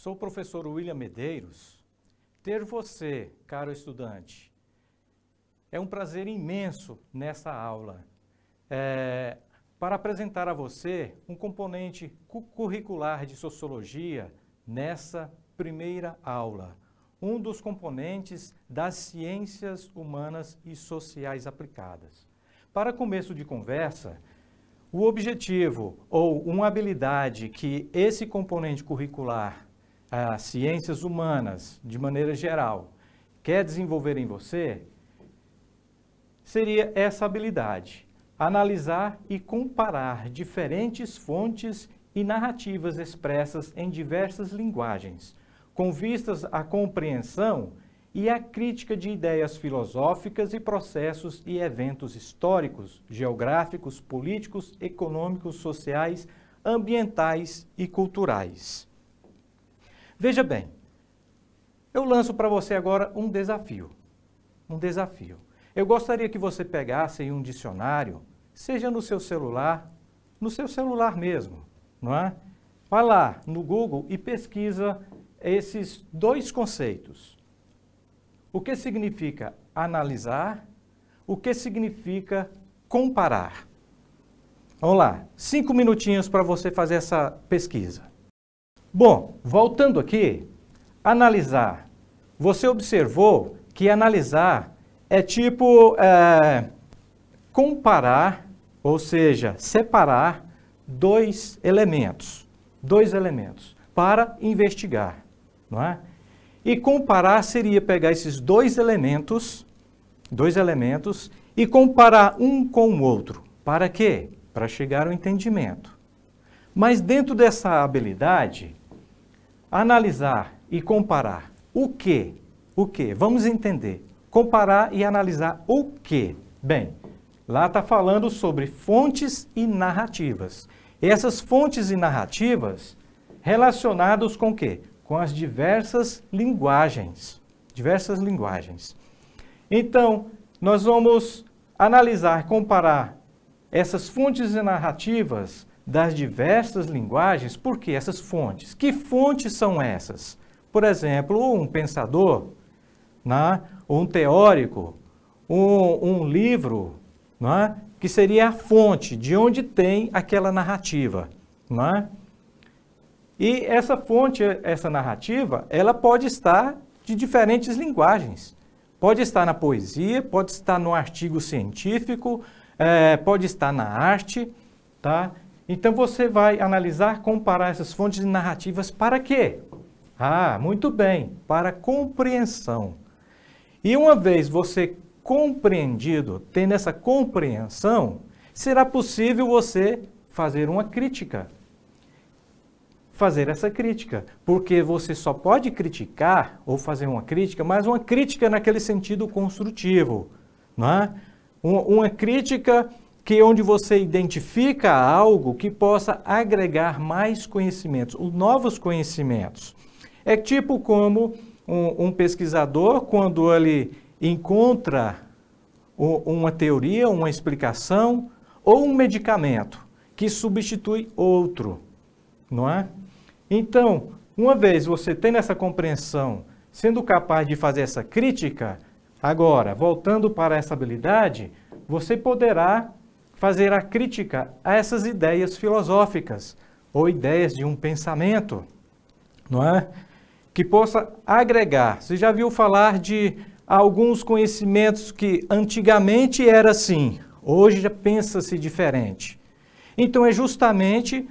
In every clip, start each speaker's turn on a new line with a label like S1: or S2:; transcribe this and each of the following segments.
S1: Sou o professor William Medeiros. Ter você, caro estudante, é um prazer imenso nessa aula. É, para apresentar a você um componente curricular de sociologia nessa primeira aula, um dos componentes das ciências humanas e sociais aplicadas. Para começo de conversa, o objetivo ou uma habilidade que esse componente curricular as ciências humanas, de maneira geral, quer desenvolver em você, seria essa habilidade: analisar e comparar diferentes fontes e narrativas expressas em diversas linguagens, com vistas à compreensão e à crítica de ideias filosóficas e processos e eventos históricos, geográficos, políticos, econômicos, sociais, ambientais e culturais. Veja bem, eu lanço para você agora um desafio. Um desafio. Eu gostaria que você pegasse um dicionário, seja no seu celular, no seu celular mesmo, não é? Vai lá no Google e pesquisa esses dois conceitos. O que significa analisar? O que significa comparar? Vamos lá, cinco minutinhos para você fazer essa pesquisa. Bom, voltando aqui, analisar. Você observou que analisar é tipo é, comparar, ou seja, separar dois elementos, dois elementos para investigar, não é? E comparar seria pegar esses dois elementos, dois elementos e comparar um com o outro. Para quê? Para chegar ao entendimento. Mas dentro dessa habilidade, analisar e comparar o que? O que? Vamos entender. Comparar e analisar o que? Bem, lá está falando sobre fontes e narrativas. Essas fontes e narrativas relacionadas com o quê? Com as diversas linguagens. Diversas linguagens. Então, nós vamos analisar, comparar essas fontes e narrativas das diversas linguagens, porque essas fontes, que fontes são essas? Por exemplo, um pensador, né? um teórico, um, um livro, né? que seria a fonte de onde tem aquela narrativa. Né? E essa fonte, essa narrativa, ela pode estar de diferentes linguagens. Pode estar na poesia, pode estar no artigo científico, é, pode estar na arte, tá? Então você vai analisar, comparar essas fontes de narrativas para quê? Ah, muito bem, para compreensão. E uma vez você compreendido, tendo essa compreensão, será possível você fazer uma crítica. Fazer essa crítica, porque você só pode criticar ou fazer uma crítica, mas uma crítica naquele sentido construtivo, não é? Uma, uma crítica que onde você identifica algo que possa agregar mais conhecimentos, novos conhecimentos. É tipo como um, um pesquisador, quando ele encontra uma teoria, uma explicação ou um medicamento que substitui outro, não é? Então, uma vez você tendo essa compreensão, sendo capaz de fazer essa crítica, agora, voltando para essa habilidade, você poderá fazer a crítica a essas ideias filosóficas ou ideias de um pensamento, não é? Que possa agregar. Você já viu falar de alguns conhecimentos que antigamente era assim, hoje já pensa-se diferente. Então é justamente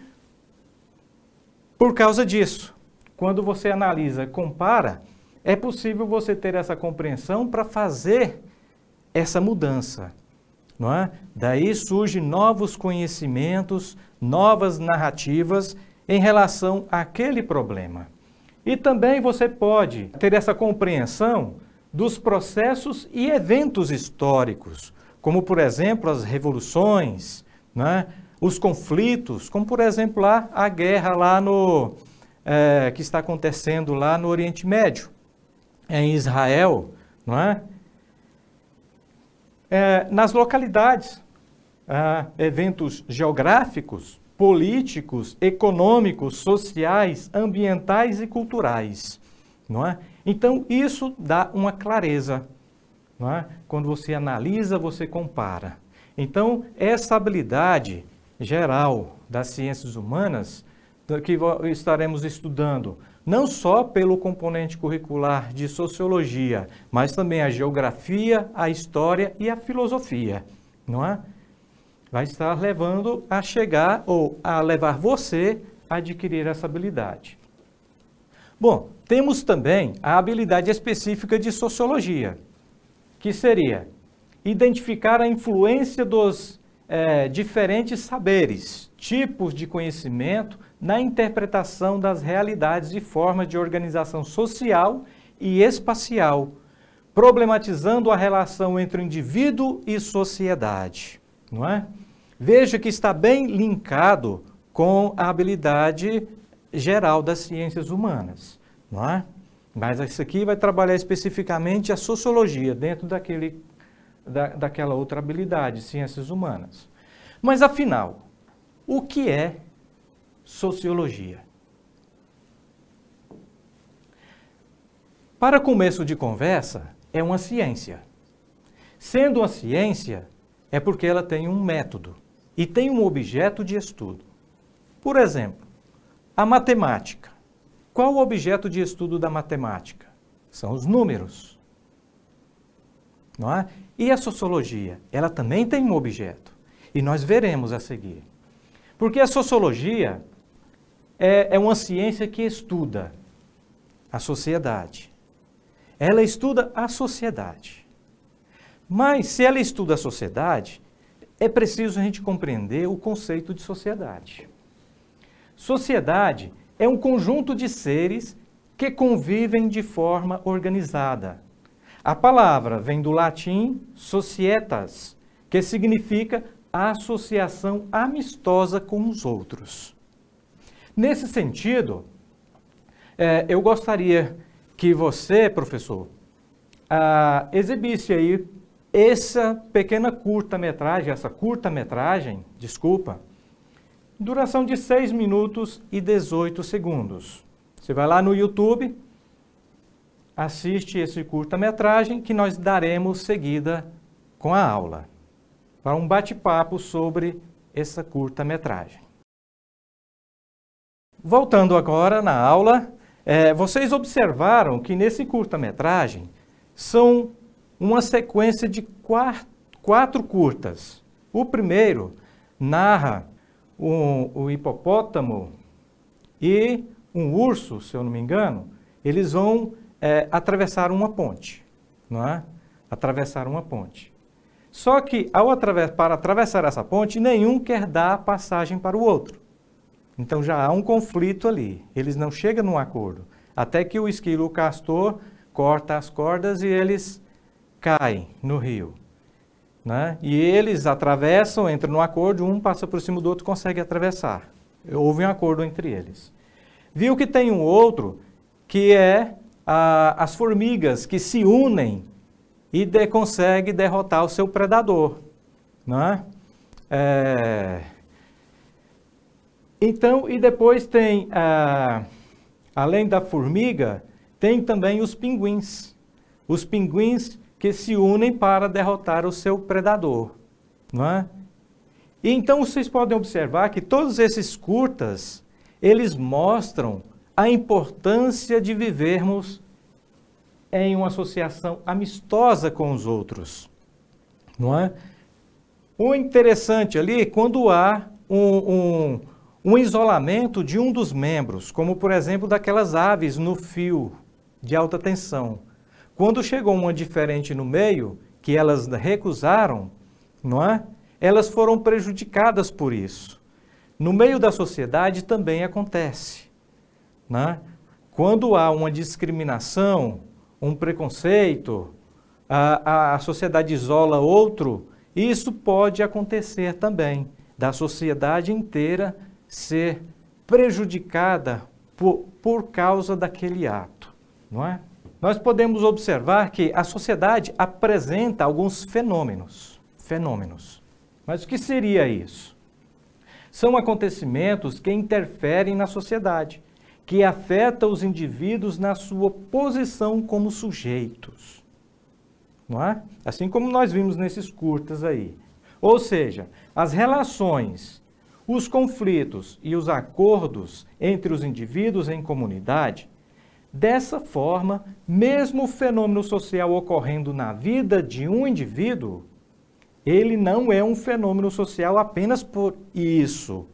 S1: por causa disso. Quando você analisa, compara, é possível você ter essa compreensão para fazer essa mudança não é? Daí surgem novos conhecimentos, novas narrativas em relação àquele problema. E também você pode ter essa compreensão dos processos e eventos históricos, como por exemplo as revoluções, né? os conflitos, como por exemplo lá, a guerra lá no é, que está acontecendo lá no Oriente Médio, em Israel, não é? é, nas localidades, eventos geográficos, políticos, econômicos, sociais, ambientais e culturais, não é? Então isso dá uma clareza, não é? Quando você analisa, você compara. Então essa habilidade geral das ciências humanas que estaremos estudando não só pelo componente curricular de sociologia, mas também a geografia, a história e a filosofia, não é? Vai estar levando a chegar ou a levar você a adquirir essa habilidade. Bom, temos também a habilidade específica de sociologia, que seria identificar a influência dos é, diferentes saberes, tipos de conhecimento na interpretação das realidades e formas de organização social e espacial, problematizando a relação entre o indivíduo e sociedade, não é? Veja que está bem linkado com a habilidade geral das ciências humanas, não é? Mas isso aqui vai trabalhar especificamente a sociologia dentro daquele da, daquela outra habilidade, ciências humanas. Mas afinal, o que é sociologia? Para começo de conversa, é uma ciência. Sendo uma ciência, é porque ela tem um método e tem um objeto de estudo. Por exemplo, a matemática. Qual o objeto de estudo da matemática? São os números. Não é? E a sociologia? Ela também tem um objeto. E nós veremos a seguir. Porque a sociologia é, é uma ciência que estuda a sociedade. Ela estuda a sociedade. Mas se ela estuda a sociedade, é preciso a gente compreender o conceito de sociedade. Sociedade é um conjunto de seres que convivem de forma organizada, a palavra vem do latim societas, que significa a associação amistosa com os outros. Nesse sentido, é, eu gostaria que você, professor, ah, exibisse aí essa pequena curta-metragem, essa curta-metragem, desculpa, duração de 6 minutos e 18 segundos. Você vai lá no YouTube, assiste esse curta-metragem que nós daremos seguida com a aula, para um bate-papo sobre essa curta-metragem. Voltando agora na aula, é, vocês observaram que nesse curta-metragem são uma sequência de quatro, quatro curtas. O primeiro narra um, o hipopótamo e um urso, se eu não me engano, eles vão é, uma ponte, não é? atravessar uma ponte. Só que ao atraves para atravessar essa ponte, nenhum quer dar passagem para o outro. Então já há um conflito ali. Eles não chegam num acordo. Até que o esquilo, o castor, corta as cordas e eles caem no rio. Né? E eles atravessam, entram no acordo, um passa por cima do outro consegue atravessar. Houve um acordo entre eles. Viu que tem um outro que é ah, as formigas que se unem e de, consegue derrotar o seu predador, não é... é então, e depois tem, ah, além da formiga, tem também os pinguins. Os pinguins que se unem para derrotar o seu predador, não é? E então vocês podem observar que todos esses curtas, eles mostram a importância de vivermos em uma associação amistosa com os outros, não é? O interessante ali é quando há um, um, um isolamento de um dos membros, como por exemplo daquelas aves no fio de alta tensão. Quando chegou uma diferente no meio, que elas recusaram, não é? Elas foram prejudicadas por isso. No meio da sociedade também acontece. Né? Quando há uma discriminação, um preconceito, a, a sociedade isola outro, isso pode acontecer também, da sociedade inteira ser prejudicada por, por causa daquele ato, não é? Nós podemos observar que a sociedade apresenta alguns fenômenos, fenômenos. Mas o que seria isso? São acontecimentos que interferem na sociedade, que afeta os indivíduos na sua posição como sujeitos. Não é? Assim como nós vimos nesses curtas aí. Ou seja, as relações, os conflitos e os acordos entre os indivíduos em comunidade. Dessa forma, mesmo o fenômeno social ocorrendo na vida de um indivíduo, ele não é um fenômeno social apenas por isso.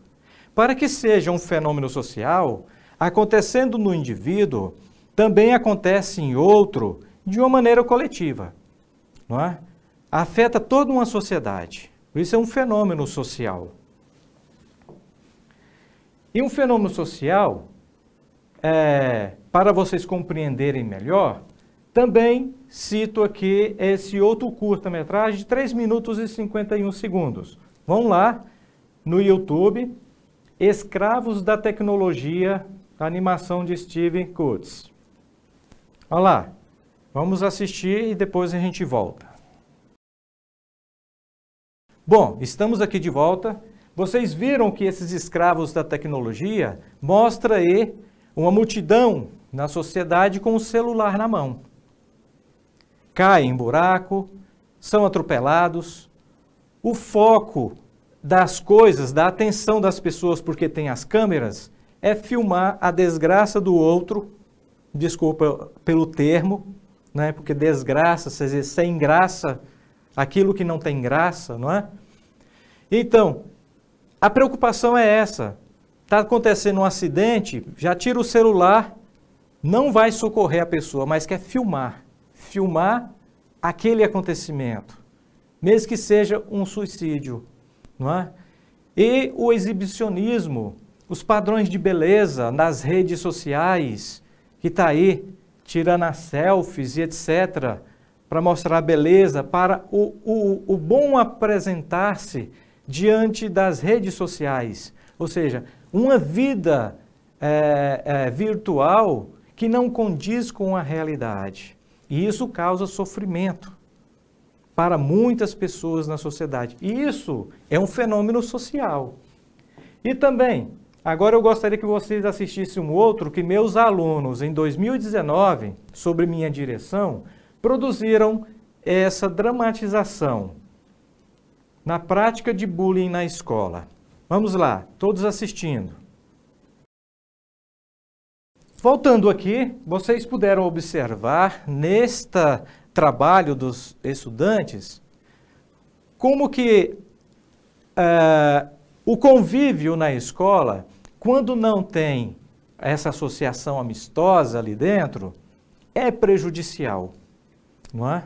S1: Para que seja um fenômeno social, acontecendo no indivíduo, também acontece em outro de uma maneira coletiva, não é? Afeta toda uma sociedade. Isso é um fenômeno social. E um fenômeno social, é, para vocês compreenderem melhor, também cito aqui esse outro curta-metragem de 3 minutos e 51 segundos. Vão lá no YouTube, Escravos da Tecnologia a animação de Steven Coates. Olha lá, vamos assistir e depois a gente volta. Bom, estamos aqui de volta. Vocês viram que esses escravos da tecnologia mostra aí uma multidão na sociedade com o celular na mão. Caem em buraco, são atropelados. O foco das coisas, da atenção das pessoas porque tem as câmeras, é filmar a desgraça do outro, desculpa pelo termo, né? Porque desgraça, sem graça, aquilo que não tem graça, não é? Então, a preocupação é essa. Está acontecendo um acidente, já tira o celular, não vai socorrer a pessoa, mas quer filmar. Filmar aquele acontecimento, mesmo que seja um suicídio, não é? E o exibicionismo, os padrões de beleza nas redes sociais, que está aí tirando as selfies e etc., para mostrar a beleza, para o, o, o bom apresentar-se diante das redes sociais. Ou seja, uma vida é, é, virtual que não condiz com a realidade. E isso causa sofrimento para muitas pessoas na sociedade. E isso é um fenômeno social. E também Agora eu gostaria que vocês assistissem um outro que meus alunos, em 2019, sobre minha direção, produziram essa dramatização na prática de bullying na escola. Vamos lá, todos assistindo. Voltando aqui, vocês puderam observar neste trabalho dos estudantes como que uh, o convívio na escola quando não tem essa associação amistosa ali dentro, é prejudicial, não é?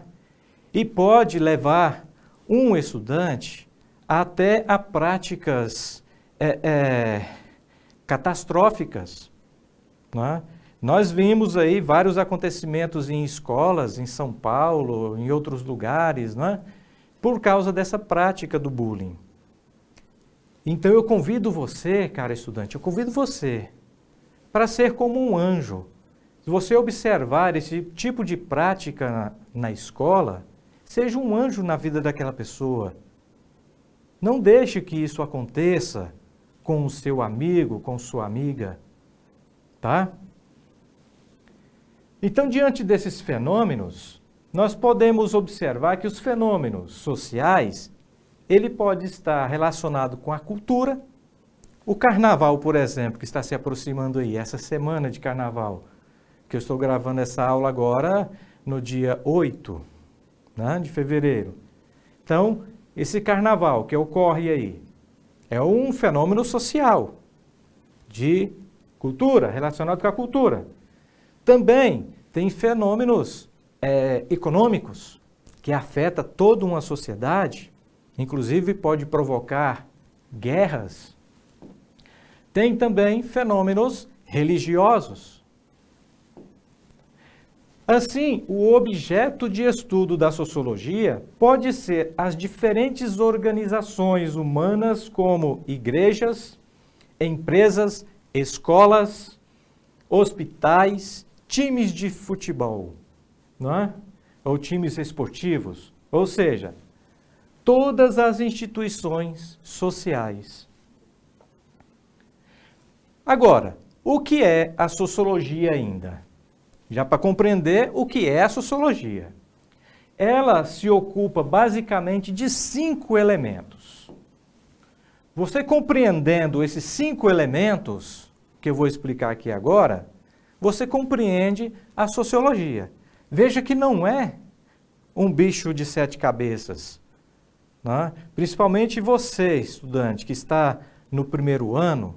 S1: E pode levar um estudante até a práticas é, é, catastróficas. É? Nós vimos aí vários acontecimentos em escolas, em São Paulo, em outros lugares, é? por causa dessa prática do bullying. Então eu convido você, cara estudante, eu convido você para ser como um anjo. Se você observar esse tipo de prática na, na escola, seja um anjo na vida daquela pessoa. Não deixe que isso aconteça com o seu amigo, com sua amiga, tá? Então, diante desses fenômenos, nós podemos observar que os fenômenos sociais ele pode estar relacionado com a cultura. O carnaval, por exemplo, que está se aproximando aí, essa semana de carnaval, que eu estou gravando essa aula agora no dia 8 né, de fevereiro. Então, esse carnaval que ocorre aí é um fenômeno social de cultura, relacionado com a cultura. Também tem fenômenos é, econômicos que afeta toda uma sociedade inclusive pode provocar guerras. Tem também fenômenos religiosos. Assim, o objeto de estudo da sociologia pode ser as diferentes organizações humanas, como igrejas, empresas, escolas, hospitais, times de futebol, não é? ou times esportivos. Ou seja, todas as instituições sociais. Agora, o que é a sociologia ainda? Já para compreender o que é a sociologia. Ela se ocupa basicamente de cinco elementos. Você compreendendo esses cinco elementos, que eu vou explicar aqui agora, você compreende a sociologia. Veja que não é um bicho de sete cabeças, né? Principalmente você, estudante, que está no primeiro ano,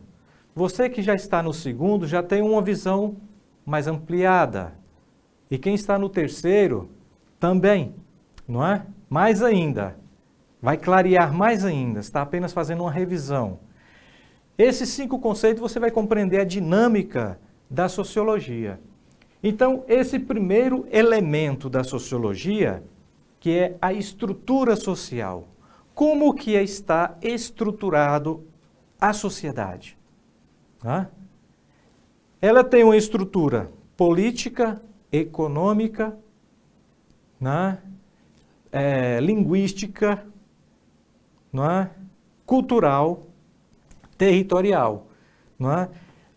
S1: você que já está no segundo já tem uma visão mais ampliada. E quem está no terceiro também, não é? Mais ainda. Vai clarear mais ainda, está apenas fazendo uma revisão. Esses cinco conceitos você vai compreender a dinâmica da sociologia. Então, esse primeiro elemento da sociologia, que é a estrutura social, como que está estruturado a sociedade. Tá? Ela tem uma estrutura política, econômica, né? é, linguística, né? cultural, territorial. Né?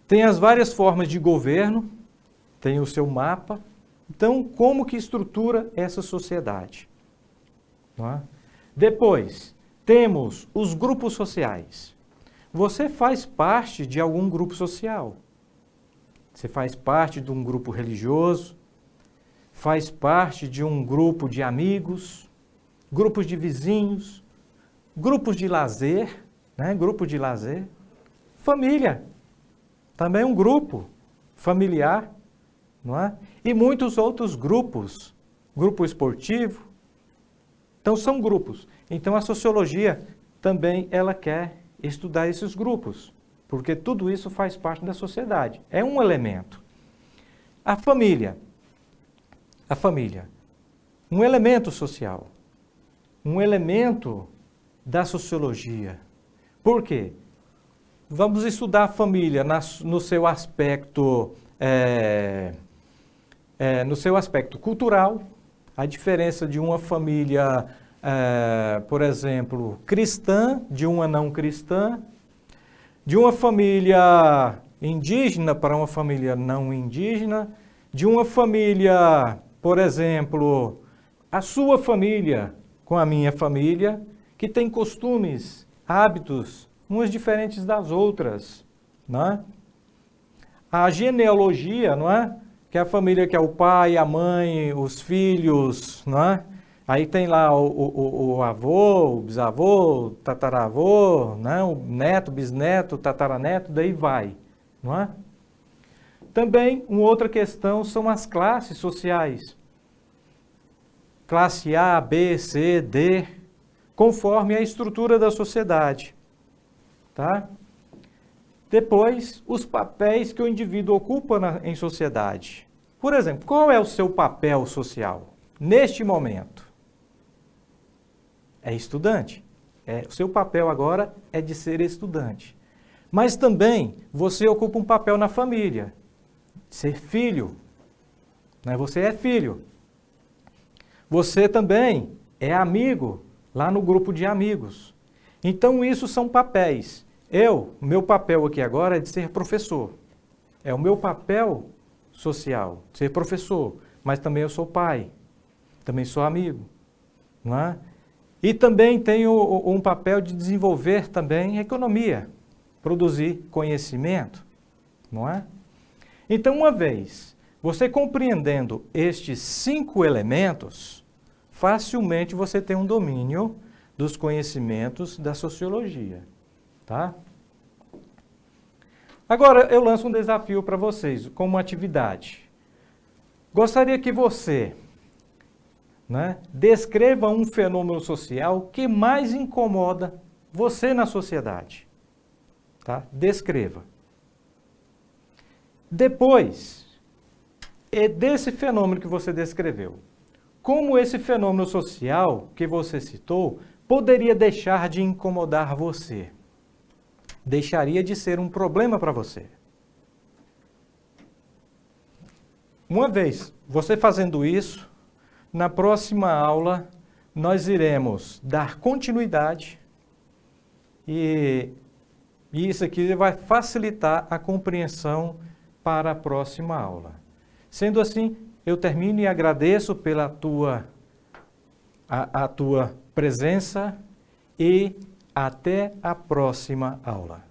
S1: Tem as várias formas de governo, tem o seu mapa. Então, como que estrutura essa sociedade? Né? Depois, temos os grupos sociais. Você faz parte de algum grupo social. Você faz parte de um grupo religioso, faz parte de um grupo de amigos, grupos de vizinhos, grupos de lazer, né? Grupo de lazer. Família. Também um grupo familiar, não é? E muitos outros grupos, grupo esportivo. Então são grupos. Então a sociologia também ela quer estudar esses grupos, porque tudo isso faz parte da sociedade. É um elemento. A família. A família. Um elemento social. Um elemento da sociologia. Por quê? Vamos estudar a família na, no seu aspecto. É, é, no seu aspecto cultural, a diferença de uma família eh, por exemplo, cristã de uma não cristã, de uma família indígena para uma família não indígena, de uma família, por exemplo, a sua família com a minha família, que tem costumes, hábitos, umas diferentes das outras, é? A genealogia, não é? Que é a família que é o pai, a mãe, os filhos, não é? Aí tem lá o, o, o, avô, o bisavô, o tataravô, né? o neto, bisneto, tataraneto, daí vai, não é? Também, uma outra questão são as classes sociais. Classe A, B, C, D, conforme a estrutura da sociedade, tá? Depois, os papéis que o indivíduo ocupa na, em sociedade. Por exemplo, qual é o seu papel social neste momento? é estudante. É, o seu papel agora é de ser estudante. Mas também você ocupa um papel na família, ser filho. Né? Você é filho. Você também é amigo lá no grupo de amigos. Então, isso são papéis. Eu, meu papel aqui agora é de ser professor. É o meu papel social, ser professor. Mas também eu sou pai, também sou amigo. Não é? E também tem o, um papel de desenvolver também economia, produzir conhecimento, não é? Então, uma vez você compreendendo estes cinco elementos, facilmente você tem um domínio dos conhecimentos da sociologia, tá? Agora eu lanço um desafio para vocês, como atividade. Gostaria que você né? Descreva um fenômeno social que mais incomoda você na sociedade. Tá? Descreva. Depois, é desse fenômeno que você descreveu. Como esse fenômeno social que você citou poderia deixar de incomodar você? Deixaria de ser um problema para você. Uma vez você fazendo isso, na próxima aula, nós iremos dar continuidade e, e isso aqui vai facilitar a compreensão para a próxima aula. Sendo assim, eu termino e agradeço pela tua, a, a tua presença e até a próxima aula.